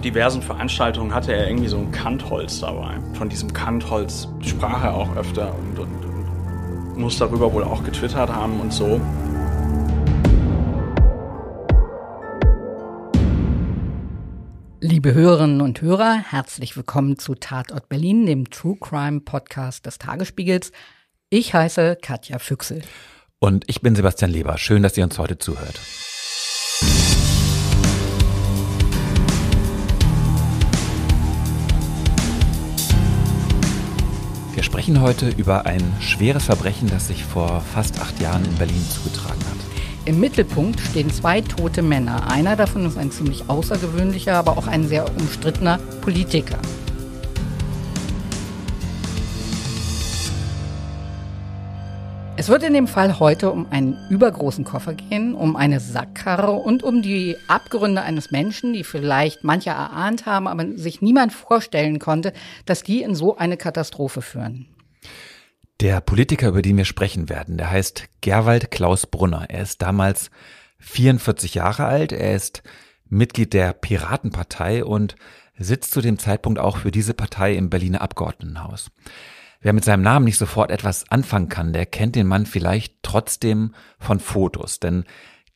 diversen Veranstaltungen hatte er irgendwie so ein Kantholz dabei. Von diesem Kantholz sprach er auch öfter und, und, und muss darüber wohl auch getwittert haben und so. Liebe Hörerinnen und Hörer, herzlich willkommen zu Tatort Berlin, dem True Crime Podcast des Tagesspiegels. Ich heiße Katja Füchsel. Und ich bin Sebastian Leber. Schön, dass ihr uns heute zuhört. Wir sprechen heute über ein schweres Verbrechen, das sich vor fast acht Jahren in Berlin zugetragen hat. Im Mittelpunkt stehen zwei tote Männer. Einer davon ist ein ziemlich außergewöhnlicher, aber auch ein sehr umstrittener Politiker. Es wird in dem Fall heute um einen übergroßen Koffer gehen, um eine Sackkarre und um die Abgründe eines Menschen, die vielleicht mancher erahnt haben, aber sich niemand vorstellen konnte, dass die in so eine Katastrophe führen. Der Politiker, über den wir sprechen werden, der heißt Gerwald Klaus Brunner. Er ist damals 44 Jahre alt, er ist Mitglied der Piratenpartei und sitzt zu dem Zeitpunkt auch für diese Partei im Berliner Abgeordnetenhaus. Wer mit seinem Namen nicht sofort etwas anfangen kann, der kennt den Mann vielleicht trotzdem von Fotos, denn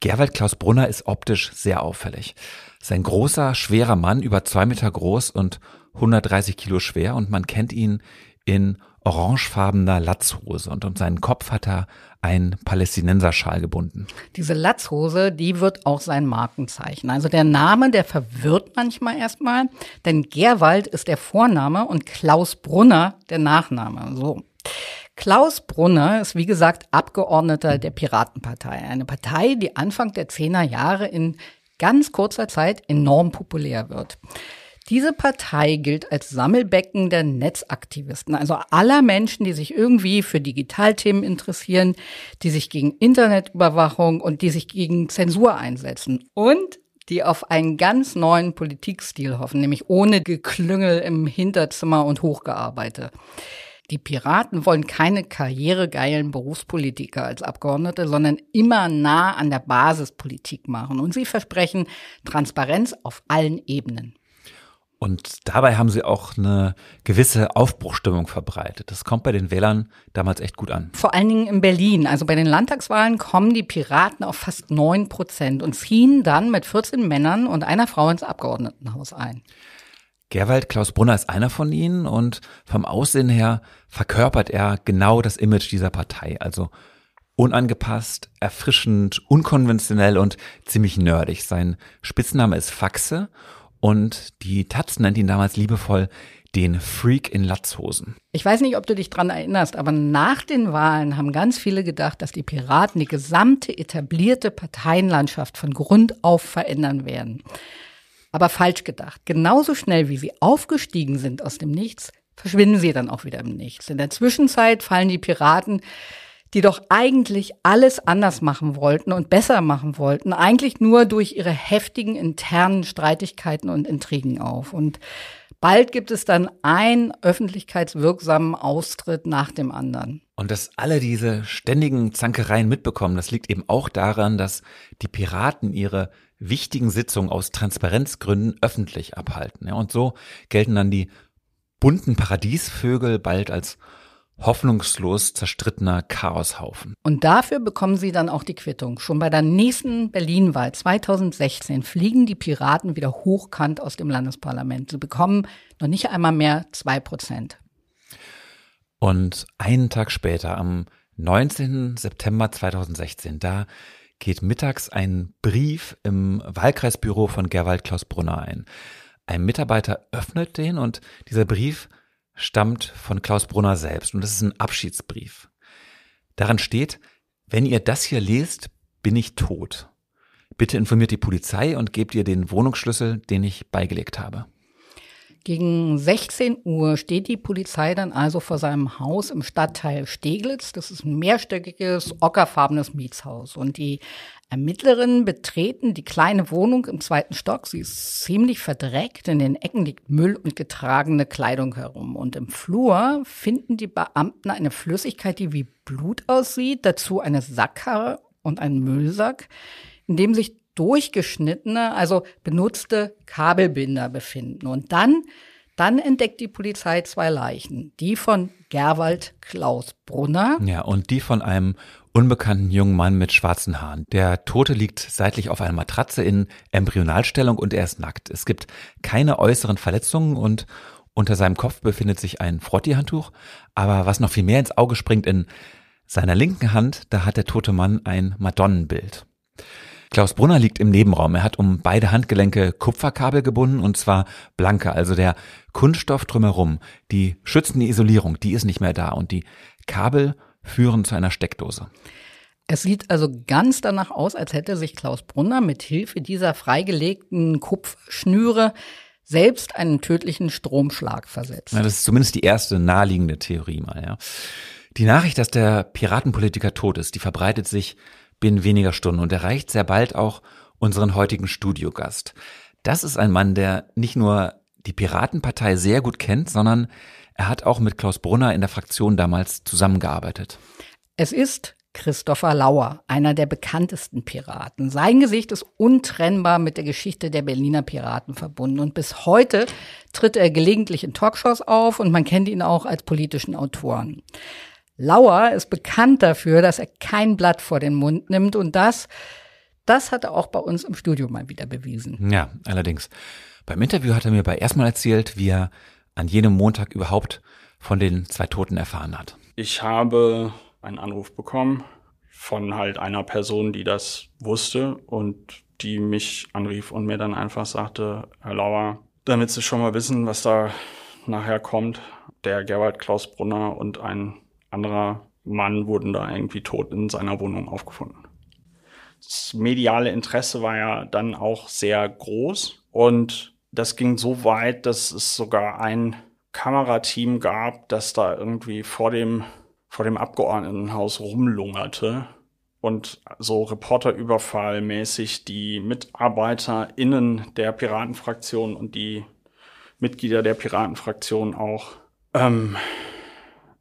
Gerwald Klaus Brunner ist optisch sehr auffällig. Sein großer, schwerer Mann, über zwei Meter groß und 130 Kilo schwer und man kennt ihn in orangefarbener Latzhose und um seinen Kopf hat er einen Palästinenserschal gebunden. Diese Latzhose, die wird auch sein Markenzeichen. Also der Name, der verwirrt manchmal erstmal, denn Gerwald ist der Vorname und Klaus Brunner der Nachname. So. Klaus Brunner ist, wie gesagt, Abgeordneter der Piratenpartei. Eine Partei, die Anfang der 10er Jahre in ganz kurzer Zeit enorm populär wird. Diese Partei gilt als Sammelbecken der Netzaktivisten, also aller Menschen, die sich irgendwie für Digitalthemen interessieren, die sich gegen Internetüberwachung und die sich gegen Zensur einsetzen und die auf einen ganz neuen Politikstil hoffen, nämlich ohne Geklüngel im Hinterzimmer und Hochgearbeite. Die Piraten wollen keine karrieregeilen Berufspolitiker als Abgeordnete, sondern immer nah an der Basispolitik machen. Und sie versprechen Transparenz auf allen Ebenen. Und dabei haben sie auch eine gewisse Aufbruchstimmung verbreitet. Das kommt bei den Wählern damals echt gut an. Vor allen Dingen in Berlin. Also bei den Landtagswahlen kommen die Piraten auf fast neun Prozent und ziehen dann mit 14 Männern und einer Frau ins Abgeordnetenhaus ein. Gerwald Klaus Brunner ist einer von ihnen und vom Aussehen her verkörpert er genau das Image dieser Partei. Also unangepasst, erfrischend, unkonventionell und ziemlich nerdig. Sein Spitzname ist Faxe und die Taz nennt ihn damals liebevoll den Freak in Latzhosen. Ich weiß nicht, ob du dich dran erinnerst, aber nach den Wahlen haben ganz viele gedacht, dass die Piraten die gesamte etablierte Parteienlandschaft von Grund auf verändern werden. Aber falsch gedacht. Genauso schnell, wie sie aufgestiegen sind aus dem Nichts, verschwinden sie dann auch wieder im Nichts. In der Zwischenzeit fallen die Piraten die doch eigentlich alles anders machen wollten und besser machen wollten, eigentlich nur durch ihre heftigen internen Streitigkeiten und Intrigen auf. Und bald gibt es dann einen öffentlichkeitswirksamen Austritt nach dem anderen. Und dass alle diese ständigen Zankereien mitbekommen, das liegt eben auch daran, dass die Piraten ihre wichtigen Sitzungen aus Transparenzgründen öffentlich abhalten. und so gelten dann die bunten Paradiesvögel bald als hoffnungslos zerstrittener Chaoshaufen. Und dafür bekommen sie dann auch die Quittung. Schon bei der nächsten Berlin-Wahl 2016 fliegen die Piraten wieder hochkant aus dem Landesparlament. Sie bekommen noch nicht einmal mehr zwei Prozent. Und einen Tag später, am 19. September 2016, da geht mittags ein Brief im Wahlkreisbüro von Gerwald Klaus Brunner ein. Ein Mitarbeiter öffnet den und dieser Brief stammt von Klaus Brunner selbst und das ist ein Abschiedsbrief. Daran steht, wenn ihr das hier lest, bin ich tot. Bitte informiert die Polizei und gebt ihr den Wohnungsschlüssel, den ich beigelegt habe. Gegen 16 Uhr steht die Polizei dann also vor seinem Haus im Stadtteil Steglitz. Das ist ein mehrstöckiges, ockerfarbenes Mietshaus. Und die Ermittlerinnen betreten die kleine Wohnung im zweiten Stock. Sie ist ziemlich verdreckt. In den Ecken liegt Müll und getragene Kleidung herum. Und im Flur finden die Beamten eine Flüssigkeit, die wie Blut aussieht, dazu eine Sackkarre und einen Müllsack, in dem sich durchgeschnittene, also benutzte Kabelbinder befinden. Und dann, dann entdeckt die Polizei zwei Leichen. Die von Gerwald Klaus Brunner. Ja, und die von einem unbekannten jungen Mann mit schwarzen Haaren. Der Tote liegt seitlich auf einer Matratze in Embryonalstellung und er ist nackt. Es gibt keine äußeren Verletzungen und unter seinem Kopf befindet sich ein Frotti-Handtuch. Aber was noch viel mehr ins Auge springt, in seiner linken Hand, da hat der tote Mann ein Madonnenbild. Klaus Brunner liegt im Nebenraum. Er hat um beide Handgelenke Kupferkabel gebunden und zwar blanke, also der Kunststoff drumherum. Die schützende Isolierung, die ist nicht mehr da und die Kabel führen zu einer Steckdose. Es sieht also ganz danach aus, als hätte sich Klaus Brunner mit Hilfe dieser freigelegten Kupfschnüre selbst einen tödlichen Stromschlag versetzt. Na, das ist zumindest die erste naheliegende Theorie mal, ja. Die Nachricht, dass der Piratenpolitiker tot ist, die verbreitet sich binnen weniger Stunden und erreicht sehr bald auch unseren heutigen Studiogast. Das ist ein Mann, der nicht nur die Piratenpartei sehr gut kennt, sondern er hat auch mit Klaus Brunner in der Fraktion damals zusammengearbeitet. Es ist Christopher Lauer, einer der bekanntesten Piraten. Sein Gesicht ist untrennbar mit der Geschichte der Berliner Piraten verbunden und bis heute tritt er gelegentlich in Talkshows auf und man kennt ihn auch als politischen Autoren. Lauer ist bekannt dafür, dass er kein Blatt vor den Mund nimmt und das, das hat er auch bei uns im Studio mal wieder bewiesen. Ja, allerdings. Beim Interview hat er mir bei erstmal erzählt, wie er an jenem Montag überhaupt von den zwei Toten erfahren hat? Ich habe einen Anruf bekommen von halt einer Person, die das wusste und die mich anrief und mir dann einfach sagte, Herr Lauer, damit Sie schon mal wissen, was da nachher kommt, der Gerald Klaus Brunner und ein anderer Mann wurden da irgendwie tot in seiner Wohnung aufgefunden. Das mediale Interesse war ja dann auch sehr groß und das ging so weit, dass es sogar ein Kamerateam gab, das da irgendwie vor dem, vor dem Abgeordnetenhaus rumlungerte und so Reporterüberfallmäßig die MitarbeiterInnen der Piratenfraktion und die Mitglieder der Piratenfraktion auch ähm,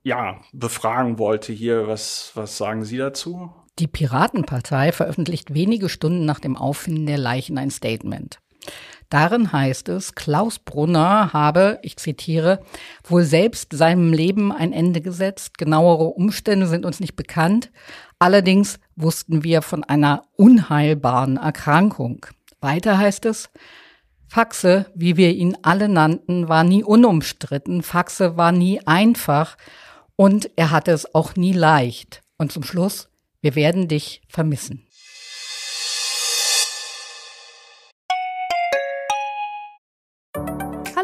ja, befragen wollte hier. Was, was sagen Sie dazu? Die Piratenpartei veröffentlicht wenige Stunden nach dem Auffinden der Leichen ein Statement. Darin heißt es, Klaus Brunner habe, ich zitiere, wohl selbst seinem Leben ein Ende gesetzt. Genauere Umstände sind uns nicht bekannt. Allerdings wussten wir von einer unheilbaren Erkrankung. Weiter heißt es, Faxe, wie wir ihn alle nannten, war nie unumstritten. Faxe war nie einfach und er hatte es auch nie leicht. Und zum Schluss, wir werden dich vermissen.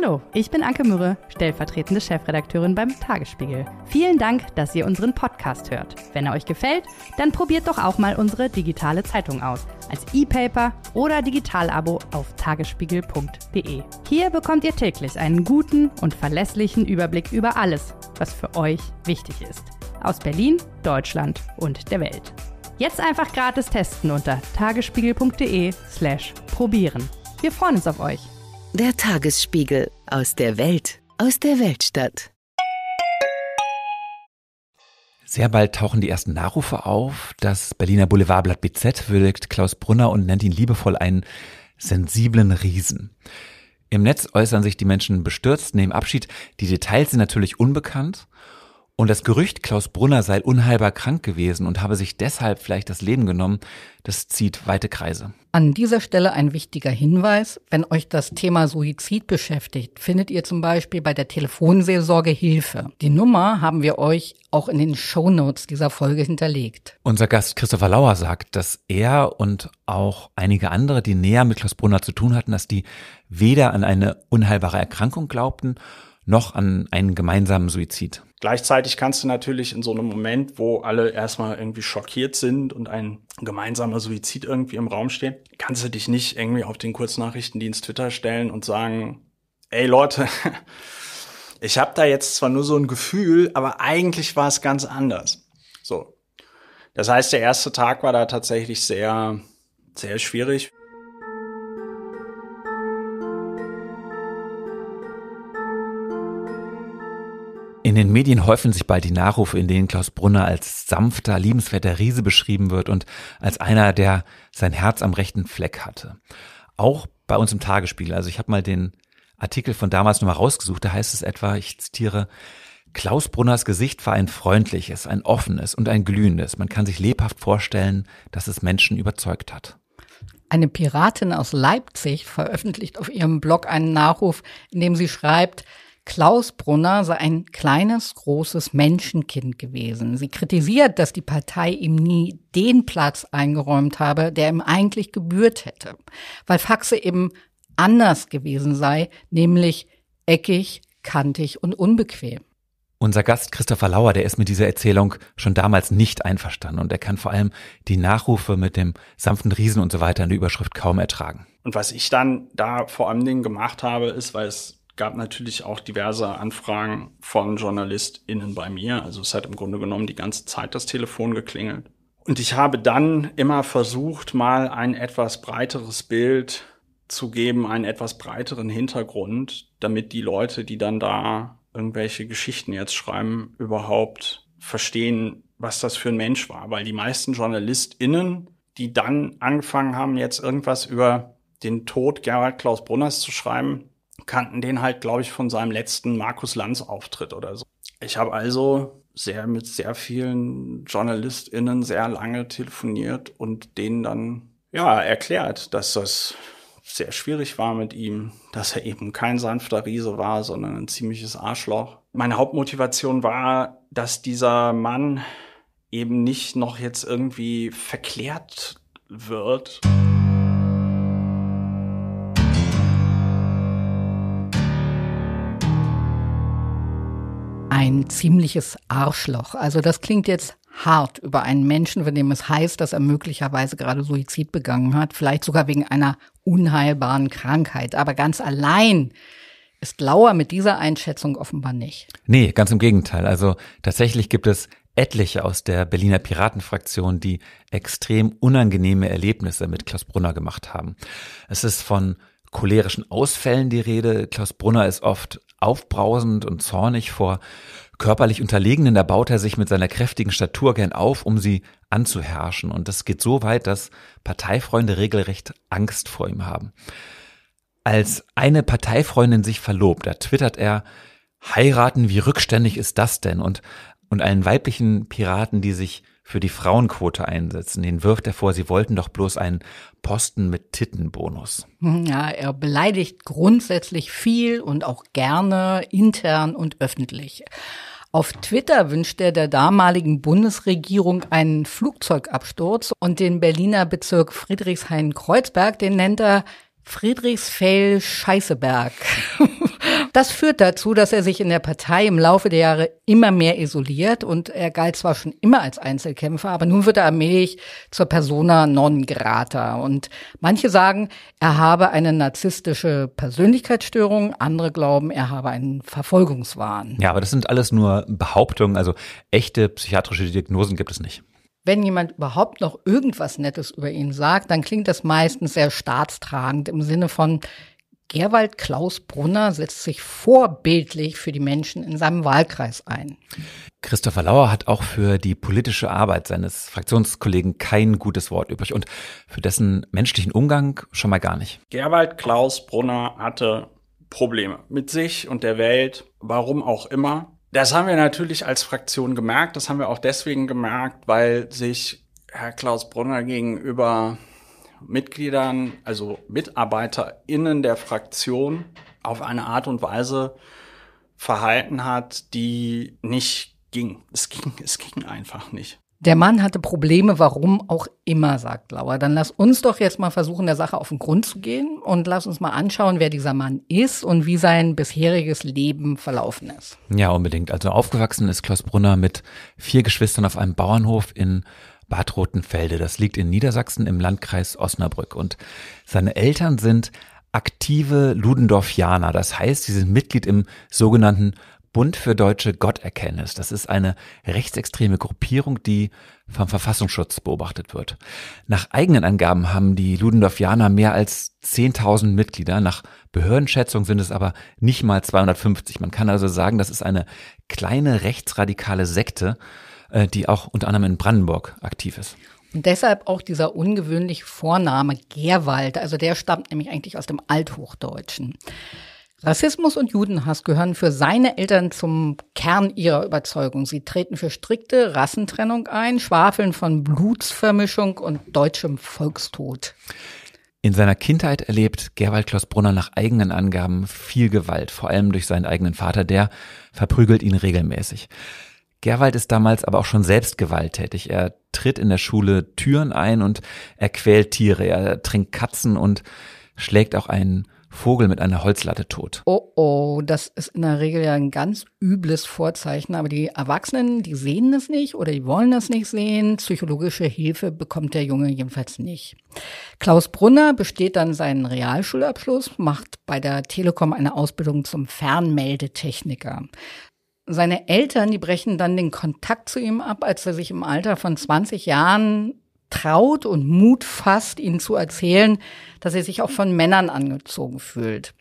Hallo, ich bin Anke Mürre, stellvertretende Chefredakteurin beim Tagesspiegel. Vielen Dank, dass ihr unseren Podcast hört. Wenn er euch gefällt, dann probiert doch auch mal unsere digitale Zeitung aus. Als E-Paper oder Digitalabo auf tagesspiegel.de. Hier bekommt ihr täglich einen guten und verlässlichen Überblick über alles, was für euch wichtig ist. Aus Berlin, Deutschland und der Welt. Jetzt einfach gratis testen unter tagesspiegel.de/slash probieren. Wir freuen uns auf euch. Der Tagesspiegel aus der Welt, aus der Weltstadt. Sehr bald tauchen die ersten Nachrufe auf. Das Berliner Boulevardblatt BZ würdigt Klaus Brunner und nennt ihn liebevoll einen sensiblen Riesen. Im Netz äußern sich die Menschen bestürzt, nehmen Abschied. Die Details sind natürlich unbekannt. Und das Gerücht, Klaus Brunner sei unheilbar krank gewesen und habe sich deshalb vielleicht das Leben genommen, das zieht weite Kreise. An dieser Stelle ein wichtiger Hinweis. Wenn euch das Thema Suizid beschäftigt, findet ihr zum Beispiel bei der Telefonseelsorge Hilfe. Die Nummer haben wir euch auch in den Shownotes dieser Folge hinterlegt. Unser Gast Christopher Lauer sagt, dass er und auch einige andere, die näher mit Klaus Brunner zu tun hatten, dass die weder an eine unheilbare Erkrankung glaubten, noch an einen gemeinsamen Suizid. Gleichzeitig kannst du natürlich in so einem Moment, wo alle erstmal irgendwie schockiert sind und ein gemeinsamer Suizid irgendwie im Raum steht, kannst du dich nicht irgendwie auf den Kurznachrichtendienst Twitter stellen und sagen, ey Leute, ich habe da jetzt zwar nur so ein Gefühl, aber eigentlich war es ganz anders. So. Das heißt, der erste Tag war da tatsächlich sehr, sehr schwierig. In den Medien häufen sich bald die Nachrufe, in denen Klaus Brunner als sanfter, liebenswerter Riese beschrieben wird und als einer, der sein Herz am rechten Fleck hatte. Auch bei uns im Tagesspiegel. Also ich habe mal den Artikel von damals nochmal rausgesucht. Da heißt es etwa, ich zitiere, Klaus Brunners Gesicht war ein freundliches, ein offenes und ein glühendes. Man kann sich lebhaft vorstellen, dass es Menschen überzeugt hat. Eine Piratin aus Leipzig veröffentlicht auf ihrem Blog einen Nachruf, in dem sie schreibt, Klaus Brunner sei ein kleines, großes Menschenkind gewesen. Sie kritisiert, dass die Partei ihm nie den Platz eingeräumt habe, der ihm eigentlich gebührt hätte, weil Faxe eben anders gewesen sei, nämlich eckig, kantig und unbequem. Unser Gast Christopher Lauer, der ist mit dieser Erzählung schon damals nicht einverstanden und er kann vor allem die Nachrufe mit dem sanften Riesen und so weiter in der Überschrift kaum ertragen. Und was ich dann da vor allem Dingen gemacht habe, ist, weil es gab natürlich auch diverse Anfragen von JournalistInnen bei mir. Also es hat im Grunde genommen die ganze Zeit das Telefon geklingelt. Und ich habe dann immer versucht, mal ein etwas breiteres Bild zu geben, einen etwas breiteren Hintergrund, damit die Leute, die dann da irgendwelche Geschichten jetzt schreiben, überhaupt verstehen, was das für ein Mensch war. Weil die meisten JournalistInnen, die dann angefangen haben, jetzt irgendwas über den Tod Gerhard Klaus Brunners zu schreiben, kannten den halt, glaube ich, von seinem letzten Markus Lanz-Auftritt oder so. Ich habe also sehr mit sehr vielen JournalistInnen sehr lange telefoniert und denen dann ja erklärt, dass das sehr schwierig war mit ihm, dass er eben kein sanfter Riese war, sondern ein ziemliches Arschloch. Meine Hauptmotivation war, dass dieser Mann eben nicht noch jetzt irgendwie verklärt wird. ein ziemliches Arschloch. Also das klingt jetzt hart über einen Menschen, von dem es heißt, dass er möglicherweise gerade Suizid begangen hat, vielleicht sogar wegen einer unheilbaren Krankheit. Aber ganz allein ist Lauer mit dieser Einschätzung offenbar nicht. Nee, ganz im Gegenteil. Also tatsächlich gibt es etliche aus der Berliner Piratenfraktion, die extrem unangenehme Erlebnisse mit Klaus Brunner gemacht haben. Es ist von cholerischen Ausfällen die Rede. Klaus Brunner ist oft aufbrausend und zornig vor körperlich Unterlegenen. Da baut er sich mit seiner kräftigen Statur gern auf, um sie anzuherrschen. Und das geht so weit, dass Parteifreunde regelrecht Angst vor ihm haben. Als eine Parteifreundin sich verlobt, da twittert er, heiraten, wie rückständig ist das denn? Und, und allen weiblichen Piraten, die sich für die Frauenquote einsetzen. Den wirft er vor, sie wollten doch bloß einen Posten mit Tittenbonus. Ja, er beleidigt grundsätzlich viel und auch gerne intern und öffentlich. Auf Twitter wünscht er der damaligen Bundesregierung einen Flugzeugabsturz und den Berliner Bezirk Friedrichshain-Kreuzberg, den nennt er Friedrichsfeld-Scheißeberg, Das führt dazu, dass er sich in der Partei im Laufe der Jahre immer mehr isoliert und er galt zwar schon immer als Einzelkämpfer, aber nun wird er allmählich zur Persona non grata. Und manche sagen, er habe eine narzisstische Persönlichkeitsstörung, andere glauben, er habe einen Verfolgungswahn. Ja, aber das sind alles nur Behauptungen, also echte psychiatrische Diagnosen gibt es nicht wenn jemand überhaupt noch irgendwas Nettes über ihn sagt, dann klingt das meistens sehr staatstragend im Sinne von, Gerwald Klaus Brunner setzt sich vorbildlich für die Menschen in seinem Wahlkreis ein. Christopher Lauer hat auch für die politische Arbeit seines Fraktionskollegen kein gutes Wort übrig und für dessen menschlichen Umgang schon mal gar nicht. Gerwald Klaus Brunner hatte Probleme mit sich und der Welt, warum auch immer. Das haben wir natürlich als Fraktion gemerkt. Das haben wir auch deswegen gemerkt, weil sich Herr Klaus Brunner gegenüber Mitgliedern, also MitarbeiterInnen der Fraktion auf eine Art und Weise verhalten hat, die nicht ging. Es ging, es ging einfach nicht. Der Mann hatte Probleme, warum auch immer, sagt Lauer. Dann lass uns doch jetzt mal versuchen, der Sache auf den Grund zu gehen und lass uns mal anschauen, wer dieser Mann ist und wie sein bisheriges Leben verlaufen ist. Ja, unbedingt. Also aufgewachsen ist Klaus Brunner mit vier Geschwistern auf einem Bauernhof in Bad Rotenfelde. Das liegt in Niedersachsen im Landkreis Osnabrück. Und seine Eltern sind aktive Ludendorffianer. Das heißt, sie sind Mitglied im sogenannten Bund für deutsche Gotterkenntnis. Das ist eine rechtsextreme Gruppierung, die vom Verfassungsschutz beobachtet wird. Nach eigenen Angaben haben die Ludendorffianer mehr als 10.000 Mitglieder. Nach Behördenschätzung sind es aber nicht mal 250. Man kann also sagen, das ist eine kleine rechtsradikale Sekte, äh, die auch unter anderem in Brandenburg aktiv ist. Und deshalb auch dieser ungewöhnliche Vorname Gerwald. Also der stammt nämlich eigentlich aus dem Althochdeutschen. Rassismus und Judenhass gehören für seine Eltern zum Kern ihrer Überzeugung. Sie treten für strikte Rassentrennung ein, schwafeln von Blutsvermischung und deutschem Volkstod. In seiner Kindheit erlebt Gerwald Klaus Brunner nach eigenen Angaben viel Gewalt, vor allem durch seinen eigenen Vater, der verprügelt ihn regelmäßig. Gerwald ist damals aber auch schon selbst gewalttätig. Er tritt in der Schule Türen ein und er quält Tiere. Er trinkt Katzen und schlägt auch einen Vogel mit einer Holzlatte tot. Oh oh, das ist in der Regel ja ein ganz übles Vorzeichen, aber die Erwachsenen, die sehen das nicht oder die wollen das nicht sehen. Psychologische Hilfe bekommt der Junge jedenfalls nicht. Klaus Brunner besteht dann seinen Realschulabschluss, macht bei der Telekom eine Ausbildung zum Fernmeldetechniker seine Eltern, die brechen dann den Kontakt zu ihm ab, als er sich im Alter von 20 Jahren traut und Mut fasst, ihnen zu erzählen, dass er sich auch von Männern angezogen fühlt.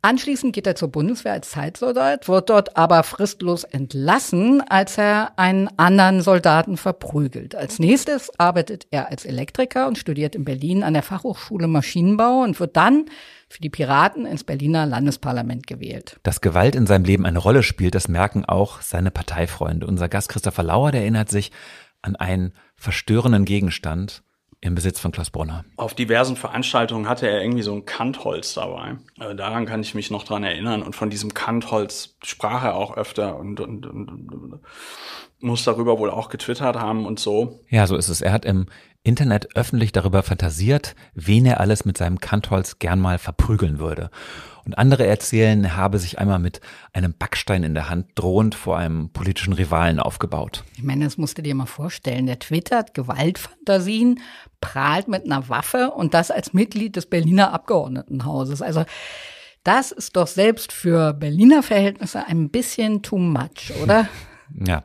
Anschließend geht er zur Bundeswehr als Zeitsoldat, wird dort aber fristlos entlassen, als er einen anderen Soldaten verprügelt. Als nächstes arbeitet er als Elektriker und studiert in Berlin an der Fachhochschule Maschinenbau und wird dann für die Piraten ins Berliner Landesparlament gewählt. Dass Gewalt in seinem Leben eine Rolle spielt, das merken auch seine Parteifreunde. Unser Gast Christopher Lauer, der erinnert sich an einen verstörenden Gegenstand, im Besitz von Klaus Brunner. Auf diversen Veranstaltungen hatte er irgendwie so ein Kantholz dabei. Äh, daran kann ich mich noch dran erinnern. Und von diesem Kantholz sprach er auch öfter und, und, und, und, muss darüber wohl auch getwittert haben und so. Ja, so ist es. Er hat im, Internet öffentlich darüber fantasiert, wen er alles mit seinem Kantholz gern mal verprügeln würde. Und andere erzählen, er habe sich einmal mit einem Backstein in der Hand drohend vor einem politischen Rivalen aufgebaut. Ich meine, das musst du dir mal vorstellen. Der twittert Gewaltfantasien, prahlt mit einer Waffe und das als Mitglied des Berliner Abgeordnetenhauses. Also, das ist doch selbst für Berliner Verhältnisse ein bisschen too much, oder? Ja,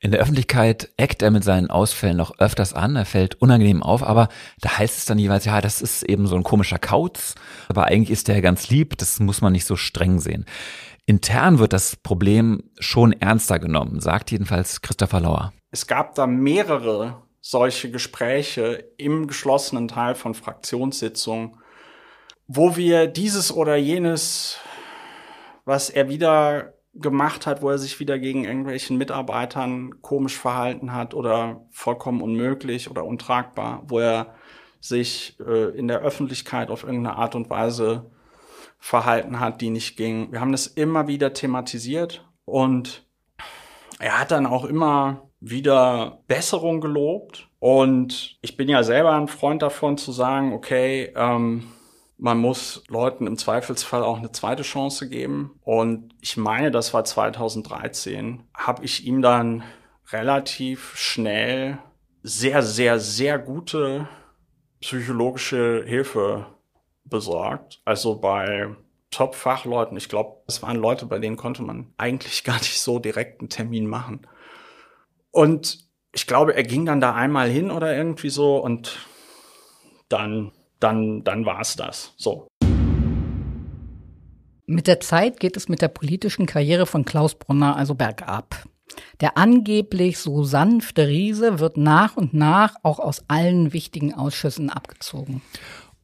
in der Öffentlichkeit eckt er mit seinen Ausfällen noch öfters an, er fällt unangenehm auf, aber da heißt es dann jeweils, ja, das ist eben so ein komischer Kauz, aber eigentlich ist der ganz lieb, das muss man nicht so streng sehen. Intern wird das Problem schon ernster genommen, sagt jedenfalls Christopher Lauer. Es gab da mehrere solche Gespräche im geschlossenen Teil von Fraktionssitzungen, wo wir dieses oder jenes, was er wieder gemacht hat, wo er sich wieder gegen irgendwelchen Mitarbeitern komisch verhalten hat oder vollkommen unmöglich oder untragbar, wo er sich äh, in der Öffentlichkeit auf irgendeine Art und Weise verhalten hat, die nicht ging. Wir haben das immer wieder thematisiert und er hat dann auch immer wieder Besserung gelobt. Und ich bin ja selber ein Freund davon zu sagen, okay, ähm, man muss Leuten im Zweifelsfall auch eine zweite Chance geben. Und ich meine, das war 2013, habe ich ihm dann relativ schnell sehr, sehr, sehr gute psychologische Hilfe besorgt. Also bei Top-Fachleuten. Ich glaube, es waren Leute, bei denen konnte man eigentlich gar nicht so direkt einen Termin machen. Und ich glaube, er ging dann da einmal hin oder irgendwie so und dann dann, dann war es das. So. Mit der Zeit geht es mit der politischen Karriere von Klaus Brunner also bergab. Der angeblich so sanfte Riese wird nach und nach auch aus allen wichtigen Ausschüssen abgezogen.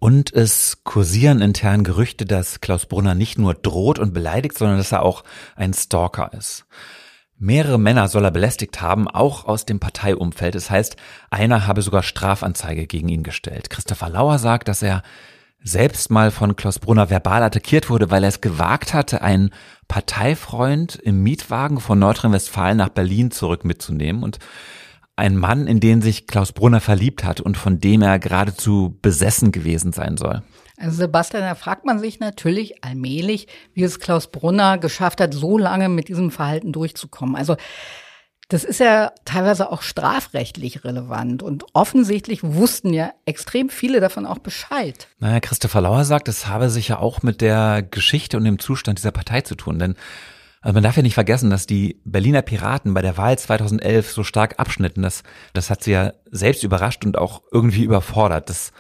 Und es kursieren intern Gerüchte, dass Klaus Brunner nicht nur droht und beleidigt, sondern dass er auch ein Stalker ist. Mehrere Männer soll er belästigt haben, auch aus dem Parteiumfeld. Das heißt, einer habe sogar Strafanzeige gegen ihn gestellt. Christopher Lauer sagt, dass er selbst mal von Klaus Brunner verbal attackiert wurde, weil er es gewagt hatte, einen Parteifreund im Mietwagen von Nordrhein-Westfalen nach Berlin zurück mitzunehmen und ein Mann, in den sich Klaus Brunner verliebt hat und von dem er geradezu besessen gewesen sein soll. Also Sebastian, da fragt man sich natürlich allmählich, wie es Klaus Brunner geschafft hat, so lange mit diesem Verhalten durchzukommen. Also das ist ja teilweise auch strafrechtlich relevant und offensichtlich wussten ja extrem viele davon auch Bescheid. Naja, Christopher Lauer sagt, es habe sich ja auch mit der Geschichte und dem Zustand dieser Partei zu tun, denn also man darf ja nicht vergessen, dass die Berliner Piraten bei der Wahl 2011 so stark abschnitten. Das, das hat sie ja selbst überrascht und auch irgendwie überfordert. Das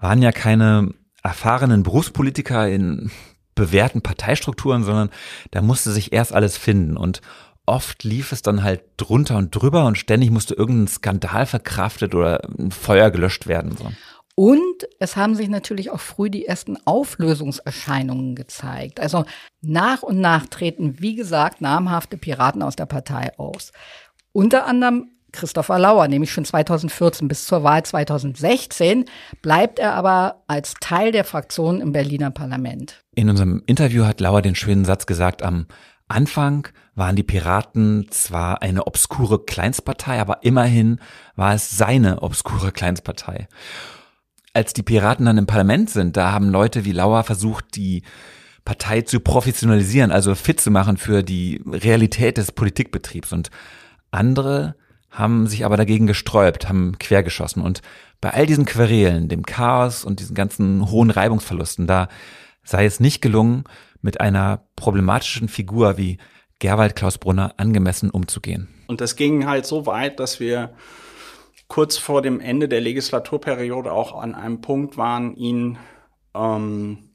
waren ja keine erfahrenen Berufspolitiker in bewährten Parteistrukturen, sondern da musste sich erst alles finden. Und oft lief es dann halt drunter und drüber und ständig musste irgendein Skandal verkraftet oder ein Feuer gelöscht werden. So. Und es haben sich natürlich auch früh die ersten Auflösungserscheinungen gezeigt. Also nach und nach treten, wie gesagt, namhafte Piraten aus der Partei aus. Unter anderem Christopher Lauer, nämlich schon 2014 bis zur Wahl 2016, bleibt er aber als Teil der Fraktion im Berliner Parlament. In unserem Interview hat Lauer den schönen Satz gesagt, am Anfang waren die Piraten zwar eine obskure Kleinstpartei, aber immerhin war es seine obskure Kleinstpartei. Als die Piraten dann im Parlament sind, da haben Leute wie Lauer versucht, die Partei zu professionalisieren, also fit zu machen für die Realität des Politikbetriebs. Und andere haben sich aber dagegen gesträubt, haben quergeschossen. Und bei all diesen Querelen, dem Chaos und diesen ganzen hohen Reibungsverlusten, da sei es nicht gelungen, mit einer problematischen Figur wie Gerwald Klaus Brunner angemessen umzugehen. Und das ging halt so weit, dass wir kurz vor dem Ende der Legislaturperiode auch an einem Punkt waren, ihn ähm,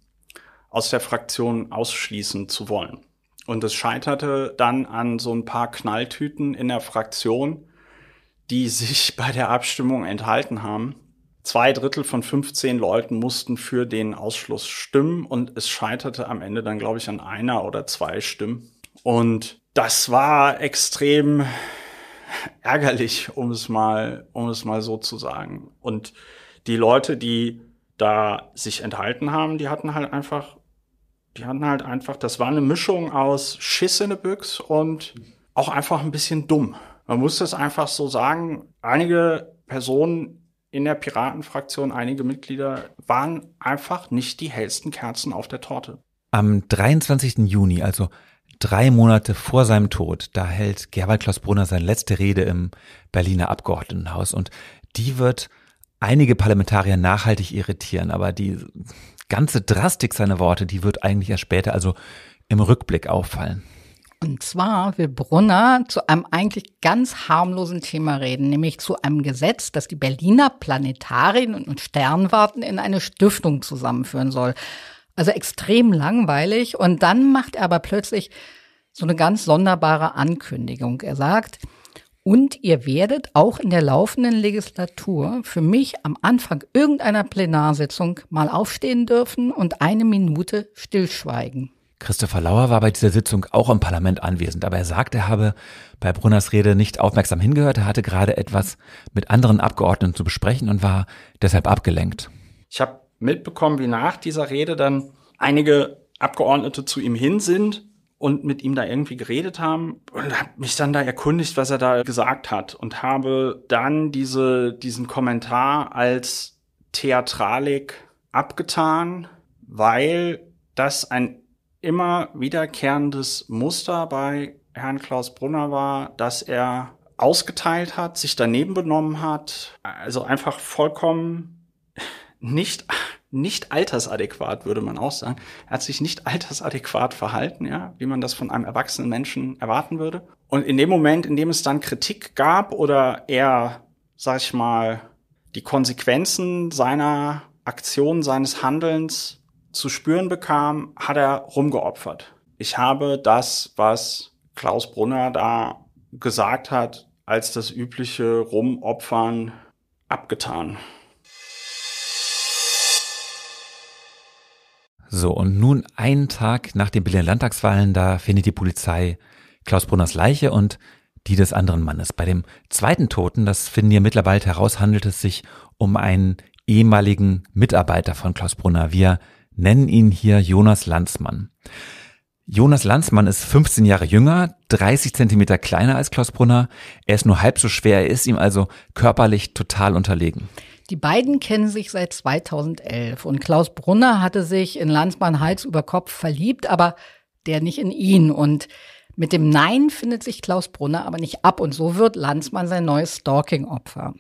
aus der Fraktion ausschließen zu wollen. Und es scheiterte dann an so ein paar Knalltüten in der Fraktion, die sich bei der Abstimmung enthalten haben. Zwei Drittel von 15 Leuten mussten für den Ausschluss stimmen und es scheiterte am Ende dann, glaube ich, an einer oder zwei Stimmen. Und das war extrem ärgerlich, um es mal, um es mal so zu sagen. Und die Leute, die da sich enthalten haben, die hatten halt einfach, die hatten halt einfach, das war eine Mischung aus Schiss in der Büchse und auch einfach ein bisschen dumm man muss das einfach so sagen, einige Personen in der Piratenfraktion, einige Mitglieder waren einfach nicht die hellsten Kerzen auf der Torte. Am 23. Juni, also drei Monate vor seinem Tod, da hält Gerwald Klaus Brunner seine letzte Rede im Berliner Abgeordnetenhaus und die wird einige Parlamentarier nachhaltig irritieren, aber die ganze Drastik seiner Worte, die wird eigentlich erst später, also im Rückblick auffallen. Und zwar will Brunner zu einem eigentlich ganz harmlosen Thema reden, nämlich zu einem Gesetz, das die Berliner Planetarien und Sternwarten in eine Stiftung zusammenführen soll. Also extrem langweilig. Und dann macht er aber plötzlich so eine ganz sonderbare Ankündigung. Er sagt, und ihr werdet auch in der laufenden Legislatur für mich am Anfang irgendeiner Plenarsitzung mal aufstehen dürfen und eine Minute stillschweigen. Christopher Lauer war bei dieser Sitzung auch im Parlament anwesend, aber er sagt, er habe bei Brunners Rede nicht aufmerksam hingehört. Er hatte gerade etwas mit anderen Abgeordneten zu besprechen und war deshalb abgelenkt. Ich habe mitbekommen, wie nach dieser Rede dann einige Abgeordnete zu ihm hin sind und mit ihm da irgendwie geredet haben und habe mich dann da erkundigt, was er da gesagt hat und habe dann diese, diesen Kommentar als Theatralik abgetan, weil das ein immer wiederkehrendes Muster bei Herrn Klaus Brunner war, dass er ausgeteilt hat, sich daneben benommen hat, also einfach vollkommen nicht, nicht altersadäquat, würde man auch sagen. Er hat sich nicht altersadäquat verhalten, ja, wie man das von einem erwachsenen Menschen erwarten würde. Und in dem Moment, in dem es dann Kritik gab oder er, sag ich mal, die Konsequenzen seiner Aktion, seines Handelns zu spüren bekam, hat er rumgeopfert. Ich habe das, was Klaus Brunner da gesagt hat, als das übliche Rumopfern abgetan. So, und nun einen Tag nach den Berliner Landtagswahlen, da findet die Polizei Klaus Brunners Leiche und die des anderen Mannes. Bei dem zweiten Toten, das finden wir mittlerweile heraus, handelt es sich um einen ehemaligen Mitarbeiter von Klaus Brunner. Wir nennen ihn hier Jonas Landsmann. Jonas Landsmann ist 15 Jahre jünger, 30 Zentimeter kleiner als Klaus Brunner. Er ist nur halb so schwer, er ist ihm also körperlich total unterlegen. Die beiden kennen sich seit 2011 und Klaus Brunner hatte sich in Landsmann Hals über Kopf verliebt, aber der nicht in ihn. Und mit dem Nein findet sich Klaus Brunner aber nicht ab und so wird Landsmann sein neues Stalking-Opfer.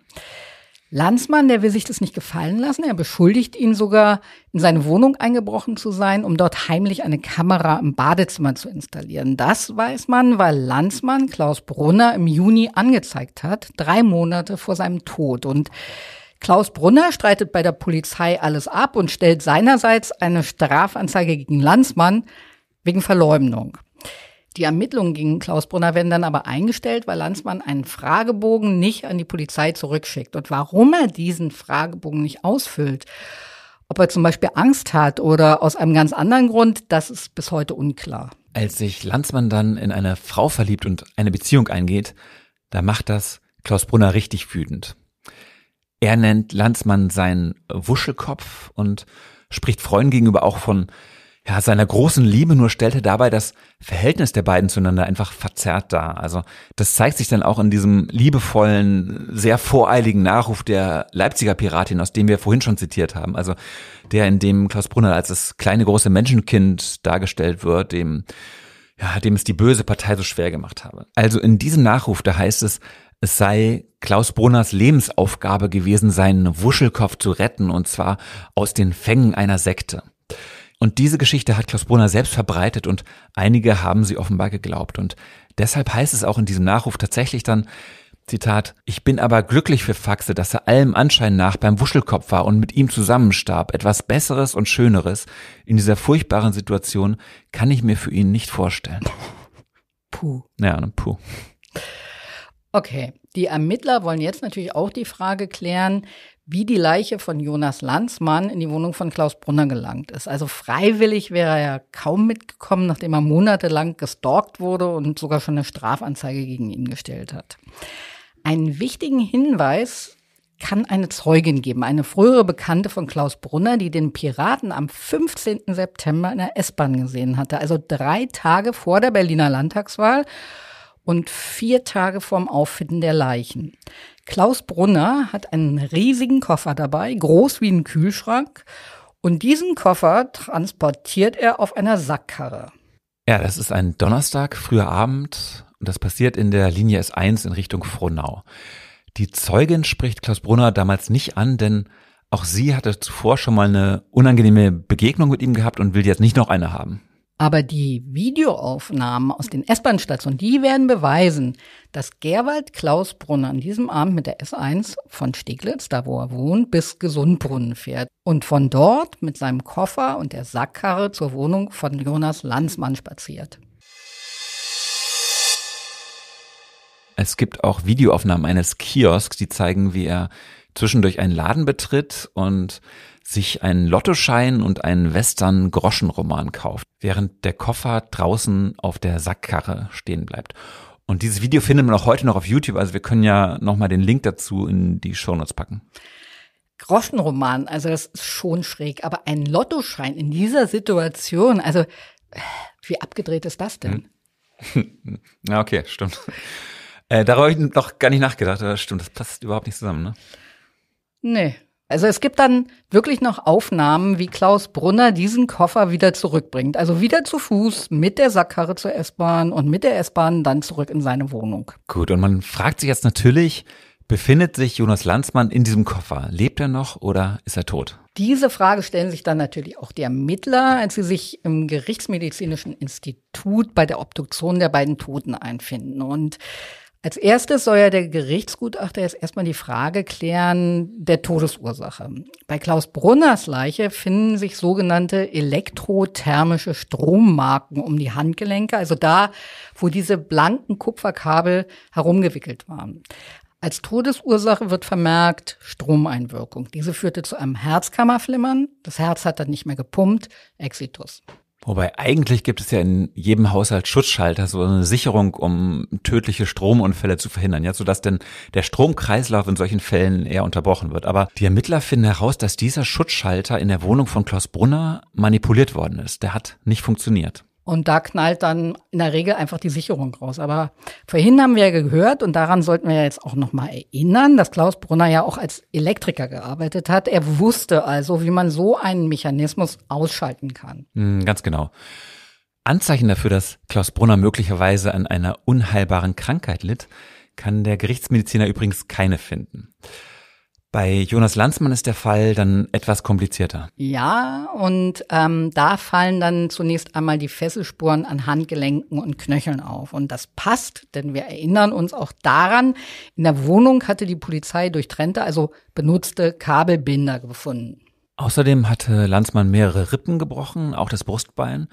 Landsmann, der will sich das nicht gefallen lassen. Er beschuldigt ihn sogar, in seine Wohnung eingebrochen zu sein, um dort heimlich eine Kamera im Badezimmer zu installieren. Das weiß man, weil Landsmann Klaus Brunner im Juni angezeigt hat, drei Monate vor seinem Tod. Und Klaus Brunner streitet bei der Polizei alles ab und stellt seinerseits eine Strafanzeige gegen Landsmann wegen Verleumdung. Die Ermittlungen gegen Klaus Brunner werden dann aber eingestellt, weil Landsmann einen Fragebogen nicht an die Polizei zurückschickt. Und warum er diesen Fragebogen nicht ausfüllt, ob er zum Beispiel Angst hat oder aus einem ganz anderen Grund, das ist bis heute unklar. Als sich Landsmann dann in eine Frau verliebt und eine Beziehung eingeht, da macht das Klaus Brunner richtig wütend. Er nennt Landsmann seinen Wuschelkopf und spricht Freunden gegenüber auch von ja, seiner großen Liebe, nur stellte dabei das Verhältnis der beiden zueinander einfach verzerrt dar. Also das zeigt sich dann auch in diesem liebevollen, sehr voreiligen Nachruf der Leipziger Piratin, aus dem wir vorhin schon zitiert haben. Also der, in dem Klaus Brunner als das kleine große Menschenkind dargestellt wird, dem, ja, dem es die böse Partei so schwer gemacht habe. Also in diesem Nachruf, da heißt es, es sei Klaus Brunners Lebensaufgabe gewesen, seinen Wuschelkopf zu retten, und zwar aus den Fängen einer Sekte. Und diese Geschichte hat Klaus Brunner selbst verbreitet und einige haben sie offenbar geglaubt. Und deshalb heißt es auch in diesem Nachruf tatsächlich dann, Zitat, ich bin aber glücklich für Faxe, dass er allem Anschein nach beim Wuschelkopf war und mit ihm zusammenstarb. Etwas Besseres und Schöneres in dieser furchtbaren Situation kann ich mir für ihn nicht vorstellen. Puh. Ja, ne, puh. Okay, die Ermittler wollen jetzt natürlich auch die Frage klären, wie die Leiche von Jonas Landsmann in die Wohnung von Klaus Brunner gelangt ist. Also freiwillig wäre er kaum mitgekommen, nachdem er monatelang gestalkt wurde und sogar schon eine Strafanzeige gegen ihn gestellt hat. Einen wichtigen Hinweis kann eine Zeugin geben, eine frühere Bekannte von Klaus Brunner, die den Piraten am 15. September in der S-Bahn gesehen hatte, also drei Tage vor der Berliner Landtagswahl und vier Tage vorm Auffinden der Leichen. Klaus Brunner hat einen riesigen Koffer dabei, groß wie ein Kühlschrank. Und diesen Koffer transportiert er auf einer Sackkarre. Ja, das ist ein Donnerstag, früher Abend. Und das passiert in der Linie S1 in Richtung Frohnau. Die Zeugin spricht Klaus Brunner damals nicht an, denn auch sie hatte zuvor schon mal eine unangenehme Begegnung mit ihm gehabt und will jetzt nicht noch eine haben. Aber die Videoaufnahmen aus den S-Bahn-Stationen, die werden beweisen, dass Gerwald Klaus Brunner an diesem Abend mit der S1 von Steglitz, da wo er wohnt, bis Gesundbrunnen fährt und von dort mit seinem Koffer und der Sackkarre zur Wohnung von Jonas Landsmann spaziert. Es gibt auch Videoaufnahmen eines Kiosks, die zeigen, wie er zwischendurch einen Laden betritt und sich einen Lottoschein und einen Western-Groschenroman kauft, während der Koffer draußen auf der Sackkarre stehen bleibt. Und dieses Video findet man auch heute noch auf YouTube, also wir können ja nochmal den Link dazu in die Shownotes packen. Groschenroman, also das ist schon schräg, aber ein Lottoschein in dieser Situation, also wie abgedreht ist das denn? Hm. Ja, okay, stimmt. Äh, darüber habe ich noch gar nicht nachgedacht, aber stimmt, das passt überhaupt nicht zusammen, ne? Nee, also es gibt dann wirklich noch Aufnahmen, wie Klaus Brunner diesen Koffer wieder zurückbringt. Also wieder zu Fuß mit der Sackkarre zur S-Bahn und mit der S-Bahn dann zurück in seine Wohnung. Gut, und man fragt sich jetzt natürlich, befindet sich Jonas Landsmann in diesem Koffer? Lebt er noch oder ist er tot? Diese Frage stellen sich dann natürlich auch die Ermittler, als sie sich im Gerichtsmedizinischen Institut bei der Obduktion der beiden Toten einfinden. Und als erstes soll ja der Gerichtsgutachter jetzt erstmal die Frage klären der Todesursache. Bei Klaus Brunners Leiche finden sich sogenannte elektrothermische Strommarken um die Handgelenke, also da, wo diese blanken Kupferkabel herumgewickelt waren. Als Todesursache wird vermerkt Stromeinwirkung. Diese führte zu einem Herzkammerflimmern. Das Herz hat dann nicht mehr gepumpt. Exitus. Wobei eigentlich gibt es ja in jedem Haushalt Schutzschalter, so eine Sicherung, um tödliche Stromunfälle zu verhindern, ja, sodass denn der Stromkreislauf in solchen Fällen eher unterbrochen wird. Aber die Ermittler finden heraus, dass dieser Schutzschalter in der Wohnung von Klaus Brunner manipuliert worden ist. Der hat nicht funktioniert. Und da knallt dann in der Regel einfach die Sicherung raus. Aber vorhin haben wir ja gehört, und daran sollten wir jetzt auch nochmal erinnern, dass Klaus Brunner ja auch als Elektriker gearbeitet hat. Er wusste also, wie man so einen Mechanismus ausschalten kann. Mhm, ganz genau. Anzeichen dafür, dass Klaus Brunner möglicherweise an einer unheilbaren Krankheit litt, kann der Gerichtsmediziner übrigens keine finden. Bei Jonas Landsmann ist der Fall dann etwas komplizierter. Ja, und ähm, da fallen dann zunächst einmal die Fesselspuren an Handgelenken und Knöcheln auf. Und das passt, denn wir erinnern uns auch daran, in der Wohnung hatte die Polizei durchtrennte, also benutzte Kabelbinder gefunden. Außerdem hatte Landsmann mehrere Rippen gebrochen, auch das Brustbein.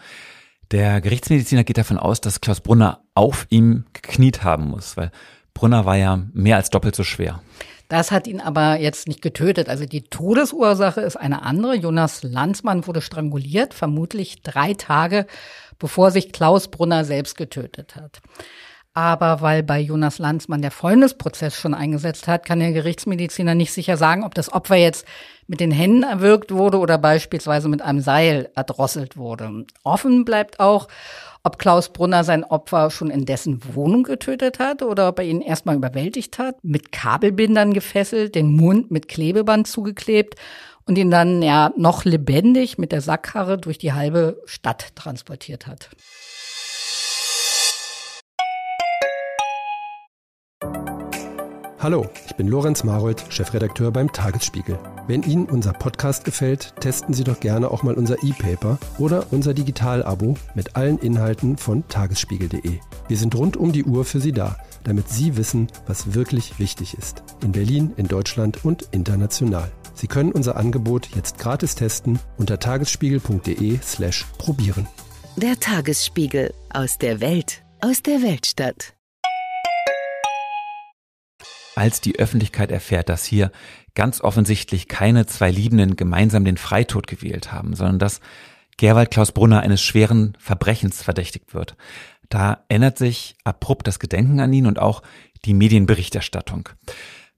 Der Gerichtsmediziner geht davon aus, dass Klaus Brunner auf ihm gekniet haben muss, weil Brunner war ja mehr als doppelt so schwer. Das hat ihn aber jetzt nicht getötet. Also die Todesursache ist eine andere. Jonas Landsmann wurde stranguliert, vermutlich drei Tage, bevor sich Klaus Brunner selbst getötet hat. Aber weil bei Jonas Landsmann der Freundesprozess schon eingesetzt hat, kann der Gerichtsmediziner nicht sicher sagen, ob das Opfer jetzt mit den Händen erwürgt wurde oder beispielsweise mit einem Seil erdrosselt wurde. Offen bleibt auch, ob Klaus Brunner sein Opfer schon in dessen Wohnung getötet hat oder ob er ihn erstmal überwältigt hat, mit Kabelbindern gefesselt, den Mund mit Klebeband zugeklebt und ihn dann ja noch lebendig mit der Sackkarre durch die halbe Stadt transportiert hat. Hallo, ich bin Lorenz Marold, Chefredakteur beim Tagesspiegel. Wenn Ihnen unser Podcast gefällt, testen Sie doch gerne auch mal unser E-Paper oder unser Digital-Abo mit allen Inhalten von tagesspiegel.de. Wir sind rund um die Uhr für Sie da, damit Sie wissen, was wirklich wichtig ist. In Berlin, in Deutschland und international. Sie können unser Angebot jetzt gratis testen unter tagesspiegel.de/probieren. slash Der Tagesspiegel aus der Welt, aus der Weltstadt als die Öffentlichkeit erfährt, dass hier ganz offensichtlich keine zwei Liebenden gemeinsam den Freitod gewählt haben, sondern dass Gerwald Klaus Brunner eines schweren Verbrechens verdächtigt wird. Da ändert sich abrupt das Gedenken an ihn und auch die Medienberichterstattung.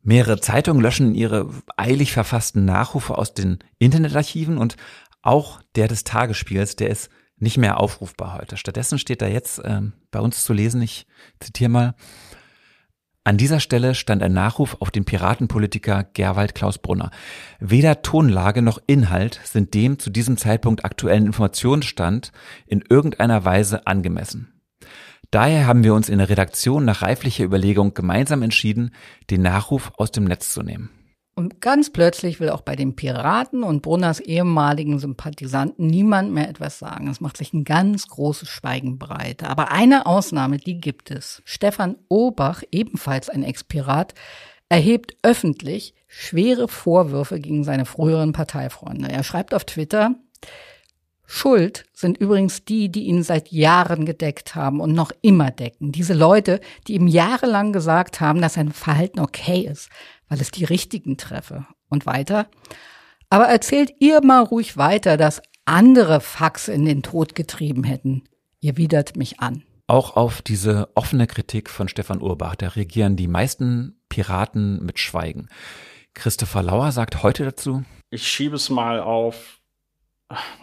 Mehrere Zeitungen löschen ihre eilig verfassten Nachrufe aus den Internetarchiven und auch der des Tagesspiels, der ist nicht mehr aufrufbar heute. Stattdessen steht da jetzt ähm, bei uns zu lesen, ich zitiere mal, an dieser Stelle stand ein Nachruf auf den Piratenpolitiker Gerwald Klaus Brunner. Weder Tonlage noch Inhalt sind dem zu diesem Zeitpunkt aktuellen Informationsstand in irgendeiner Weise angemessen. Daher haben wir uns in der Redaktion nach reiflicher Überlegung gemeinsam entschieden, den Nachruf aus dem Netz zu nehmen. Und ganz plötzlich will auch bei den Piraten und Brunners ehemaligen Sympathisanten niemand mehr etwas sagen. Es macht sich ein ganz großes Schweigen breit. Aber eine Ausnahme, die gibt es. Stefan Obach, ebenfalls ein Ex-Pirat, erhebt öffentlich schwere Vorwürfe gegen seine früheren Parteifreunde. Er schreibt auf Twitter, Schuld sind übrigens die, die ihn seit Jahren gedeckt haben und noch immer decken. Diese Leute, die ihm jahrelang gesagt haben, dass sein Verhalten okay ist, weil es die Richtigen treffe. Und weiter. Aber erzählt ihr mal ruhig weiter, dass andere Faxe in den Tod getrieben hätten. Ihr widert mich an. Auch auf diese offene Kritik von Stefan Urbach, da regieren die meisten Piraten mit Schweigen. Christopher Lauer sagt heute dazu, ich schiebe es mal auf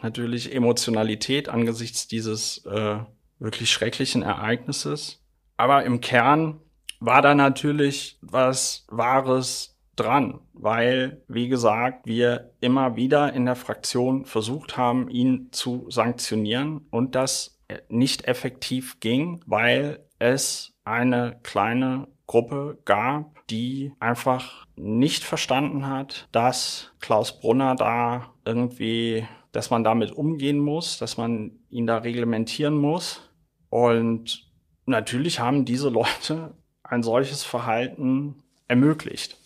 natürlich Emotionalität angesichts dieses äh, wirklich schrecklichen Ereignisses. Aber im Kern war da natürlich was Wahres dran, weil, wie gesagt, wir immer wieder in der Fraktion versucht haben, ihn zu sanktionieren und das äh, nicht effektiv ging, weil es eine kleine Gruppe gab, die einfach nicht verstanden hat, dass Klaus Brunner da irgendwie dass man damit umgehen muss, dass man ihn da reglementieren muss. Und natürlich haben diese Leute ein solches Verhalten ermöglicht.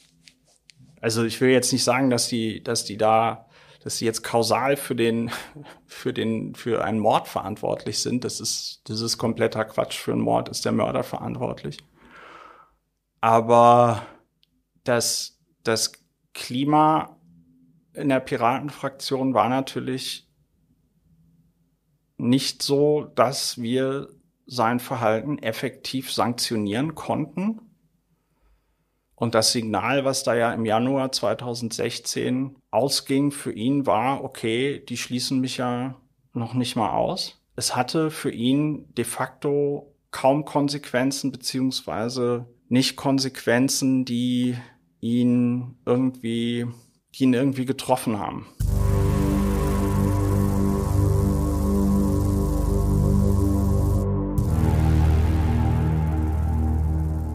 Also ich will jetzt nicht sagen, dass die, dass die da, dass sie jetzt kausal für den, für den, für einen Mord verantwortlich sind. Das ist, das ist kompletter Quatsch. Für einen Mord ist der Mörder verantwortlich. Aber dass das Klima in der Piratenfraktion war natürlich nicht so, dass wir sein Verhalten effektiv sanktionieren konnten. Und das Signal, was da ja im Januar 2016 ausging für ihn, war, okay, die schließen mich ja noch nicht mal aus. Es hatte für ihn de facto kaum Konsequenzen, beziehungsweise nicht Konsequenzen, die ihn irgendwie die ihn irgendwie getroffen haben.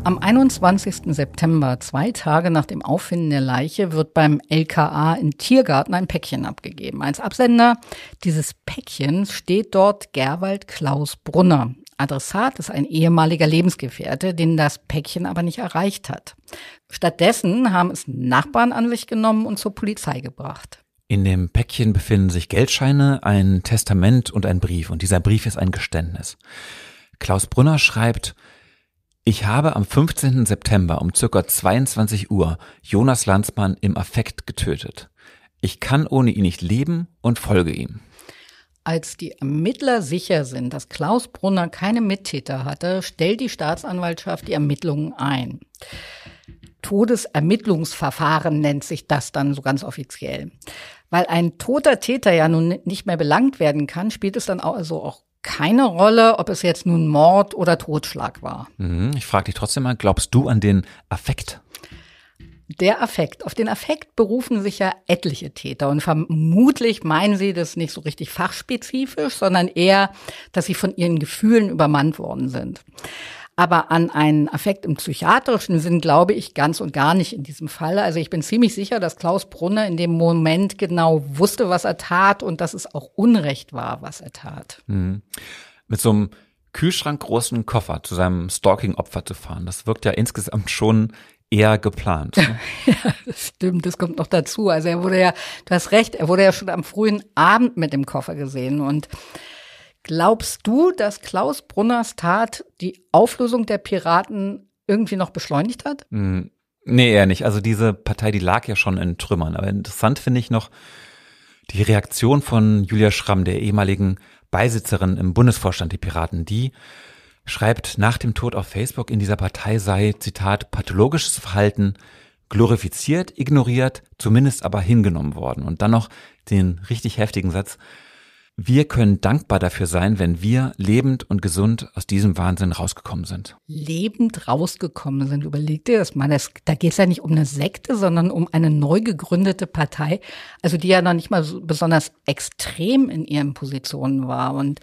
Am 21. September, zwei Tage nach dem Auffinden der Leiche, wird beim LKA in Tiergarten ein Päckchen abgegeben. Als Absender dieses Päckchens steht dort Gerwald Klaus Brunner. Adressat ist ein ehemaliger Lebensgefährte, den das Päckchen aber nicht erreicht hat. Stattdessen haben es Nachbarn an sich genommen und zur Polizei gebracht. In dem Päckchen befinden sich Geldscheine, ein Testament und ein Brief. Und dieser Brief ist ein Geständnis. Klaus Brunner schreibt, ich habe am 15. September um circa 22 Uhr Jonas Landsmann im Affekt getötet. Ich kann ohne ihn nicht leben und folge ihm. Als die Ermittler sicher sind, dass Klaus Brunner keine Mittäter hatte, stellt die Staatsanwaltschaft die Ermittlungen ein. Todesermittlungsverfahren nennt sich das dann so ganz offiziell. Weil ein toter Täter ja nun nicht mehr belangt werden kann, spielt es dann auch, also auch keine Rolle, ob es jetzt nun Mord oder Totschlag war. Mhm, ich frage dich trotzdem mal, glaubst du an den Affekt der Affekt. Auf den Affekt berufen sich ja etliche Täter und vermutlich meinen sie das nicht so richtig fachspezifisch, sondern eher, dass sie von ihren Gefühlen übermannt worden sind. Aber an einen Affekt im psychiatrischen Sinn glaube ich ganz und gar nicht in diesem Fall. Also ich bin ziemlich sicher, dass Klaus Brunner in dem Moment genau wusste, was er tat und dass es auch Unrecht war, was er tat. Mhm. Mit so einem Kühlschrank großen Koffer zu seinem Stalking-Opfer zu fahren. Das wirkt ja insgesamt schon eher geplant. Ne? ja, das stimmt, das kommt noch dazu. Also er wurde ja, du hast recht, er wurde ja schon am frühen Abend mit dem Koffer gesehen. Und glaubst du, dass Klaus Brunners Tat die Auflösung der Piraten irgendwie noch beschleunigt hat? Mm, nee, eher nicht. Also diese Partei, die lag ja schon in Trümmern. Aber interessant finde ich noch die Reaktion von Julia Schramm, der ehemaligen Beisitzerin im Bundesvorstand, die Piraten, die schreibt nach dem Tod auf Facebook, in dieser Partei sei, Zitat, pathologisches Verhalten glorifiziert, ignoriert, zumindest aber hingenommen worden. Und dann noch den richtig heftigen Satz, wir können dankbar dafür sein, wenn wir lebend und gesund aus diesem Wahnsinn rausgekommen sind. Lebend rausgekommen sind, überleg dir das mal. Das, da geht es ja nicht um eine Sekte, sondern um eine neu gegründete Partei, also die ja noch nicht mal so besonders extrem in ihren Positionen war. Und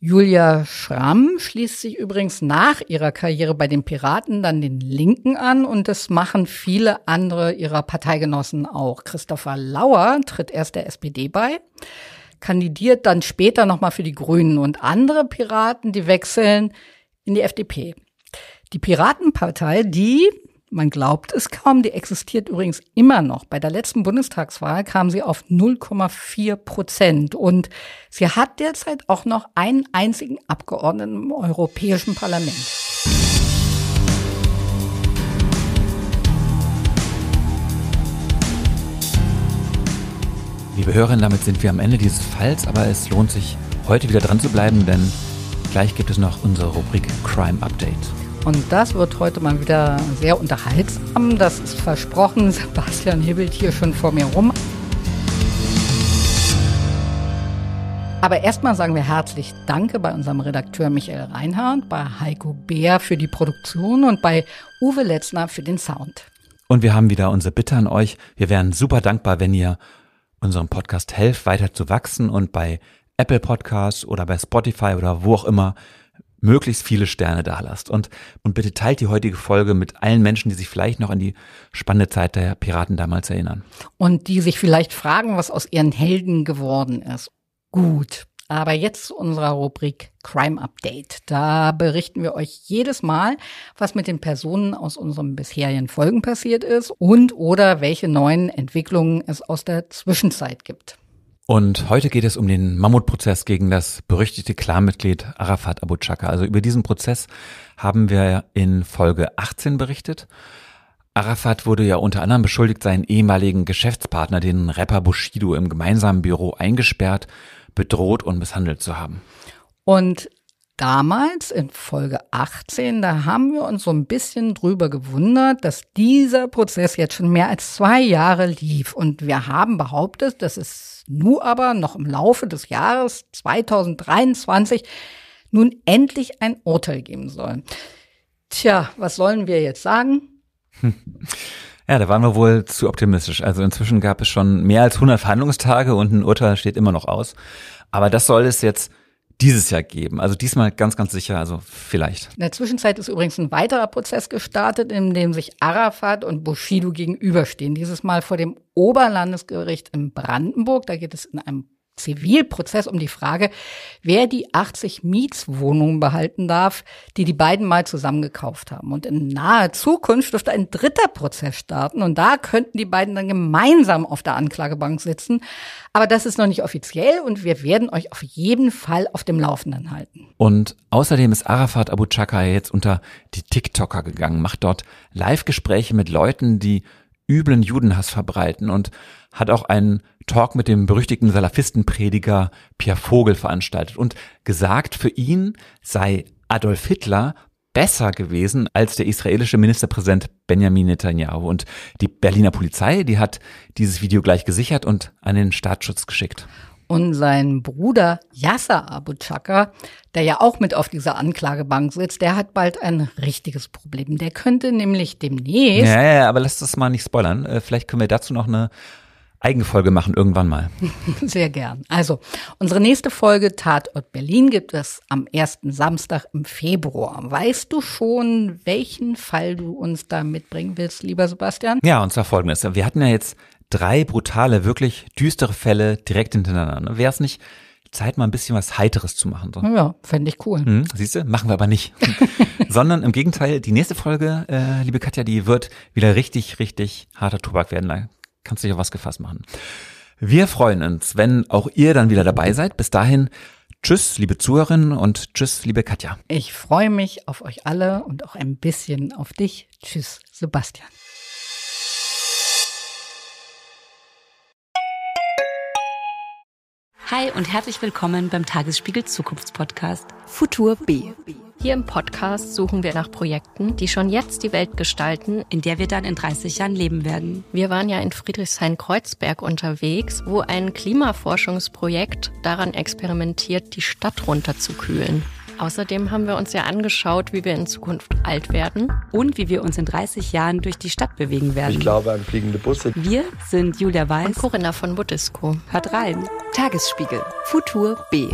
Julia Schramm schließt sich übrigens nach ihrer Karriere bei den Piraten dann den Linken an und das machen viele andere ihrer Parteigenossen auch. Christopher Lauer tritt erst der SPD bei, kandidiert dann später nochmal für die Grünen und andere Piraten, die wechseln in die FDP. Die Piratenpartei, die man glaubt es kaum, die existiert übrigens immer noch. Bei der letzten Bundestagswahl kam sie auf 0,4 Prozent. Und sie hat derzeit auch noch einen einzigen Abgeordneten im Europäischen Parlament. Liebe Hörerinnen, damit sind wir am Ende dieses Falls, aber es lohnt sich, heute wieder dran zu bleiben, denn gleich gibt es noch unsere Rubrik Crime Update. Und das wird heute mal wieder sehr unterhaltsam. Das ist versprochen. Sebastian hibbelt hier schon vor mir rum. Aber erstmal sagen wir herzlich Danke bei unserem Redakteur Michael Reinhardt, bei Heiko Beer für die Produktion und bei Uwe Letzner für den Sound. Und wir haben wieder unsere Bitte an euch. Wir wären super dankbar, wenn ihr unserem Podcast helft, weiter zu wachsen und bei Apple Podcasts oder bei Spotify oder wo auch immer möglichst viele Sterne da lasst. Und, und bitte teilt die heutige Folge mit allen Menschen, die sich vielleicht noch an die spannende Zeit der Piraten damals erinnern. Und die sich vielleicht fragen, was aus ihren Helden geworden ist. Gut. Aber jetzt zu unserer Rubrik Crime Update. Da berichten wir euch jedes Mal, was mit den Personen aus unseren bisherigen Folgen passiert ist und oder welche neuen Entwicklungen es aus der Zwischenzeit gibt. Und heute geht es um den Mammutprozess gegen das berüchtigte Klarmitglied Arafat Abu Chaka. Also über diesen Prozess haben wir in Folge 18 berichtet. Arafat wurde ja unter anderem beschuldigt, seinen ehemaligen Geschäftspartner, den Rapper Bushido, im gemeinsamen Büro eingesperrt, bedroht und misshandelt zu haben. Und damals in Folge 18, da haben wir uns so ein bisschen drüber gewundert, dass dieser Prozess jetzt schon mehr als zwei Jahre lief. Und wir haben behauptet, dass es Nu aber noch im Laufe des Jahres 2023 nun endlich ein Urteil geben soll. Tja, was sollen wir jetzt sagen? Ja, da waren wir wohl zu optimistisch. Also inzwischen gab es schon mehr als 100 Verhandlungstage und ein Urteil steht immer noch aus. Aber das soll es jetzt dieses Jahr geben. Also diesmal ganz, ganz sicher, also vielleicht. In der Zwischenzeit ist übrigens ein weiterer Prozess gestartet, in dem sich Arafat und Bushido gegenüberstehen. Dieses Mal vor dem Oberlandesgericht in Brandenburg. Da geht es in einem Zivilprozess um die Frage, wer die 80 Mietswohnungen behalten darf, die die beiden mal zusammengekauft haben. Und in naher Zukunft dürfte ein dritter Prozess starten und da könnten die beiden dann gemeinsam auf der Anklagebank sitzen. Aber das ist noch nicht offiziell und wir werden euch auf jeden Fall auf dem Laufenden halten. Und außerdem ist Arafat Abu Chaka jetzt unter die TikToker gegangen, macht dort Live-Gespräche mit Leuten, die üblen Judenhass verbreiten und hat auch einen Talk mit dem berüchtigten Salafistenprediger Pierre Vogel veranstaltet und gesagt, für ihn sei Adolf Hitler besser gewesen als der israelische Ministerpräsident Benjamin Netanyahu. Und die Berliner Polizei, die hat dieses Video gleich gesichert und an den Staatsschutz geschickt. Und sein Bruder Yasser Abu Chaka, der ja auch mit auf dieser Anklagebank sitzt, der hat bald ein richtiges Problem. Der könnte nämlich demnächst. Ja, ja, aber lass das mal nicht spoilern. Äh, vielleicht können wir dazu noch eine Eigenfolge machen irgendwann mal. Sehr gern. Also, unsere nächste Folge Tatort Berlin gibt es am ersten Samstag im Februar. Weißt du schon, welchen Fall du uns da mitbringen willst, lieber Sebastian? Ja, und zwar folgendes. Wir hatten ja jetzt drei brutale, wirklich düstere Fälle direkt hintereinander. Ne? Wäre es nicht Zeit, mal ein bisschen was Heiteres zu machen? So? Ja, fände ich cool. Mhm, siehst du, machen wir aber nicht. Sondern im Gegenteil, die nächste Folge, äh, liebe Katja, die wird wieder richtig, richtig harter Tobak werden kannst dich auf was gefasst machen. Wir freuen uns, wenn auch ihr dann wieder dabei seid. Bis dahin, tschüss, liebe Zuhörerinnen und tschüss, liebe Katja. Ich freue mich auf euch alle und auch ein bisschen auf dich. Tschüss, Sebastian. Hi und herzlich willkommen beim Tagesspiegel Zukunftspodcast Futur B. Hier im Podcast suchen wir nach Projekten, die schon jetzt die Welt gestalten, in der wir dann in 30 Jahren leben werden. Wir waren ja in Friedrichshain-Kreuzberg unterwegs, wo ein Klimaforschungsprojekt daran experimentiert, die Stadt runterzukühlen. Außerdem haben wir uns ja angeschaut, wie wir in Zukunft alt werden. Und wie wir uns in 30 Jahren durch die Stadt bewegen werden. Ich glaube an fliegende Busse. Wir sind Julia Weiß und Corinna von Budisco. Hört rein. Tagesspiegel. Futur B.